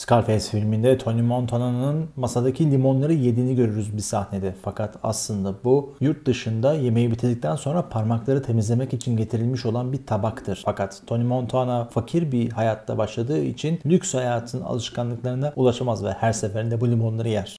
Scarface filminde Tony Montana'nın masadaki limonları yediğini görürüz bir sahnede. Fakat aslında bu yurt dışında yemeği bitirdikten sonra parmakları temizlemek için getirilmiş olan bir tabaktır. Fakat Tony Montana fakir bir hayatta başladığı için lüks hayatın alışkanlıklarına ulaşamaz ve her seferinde bu limonları yer.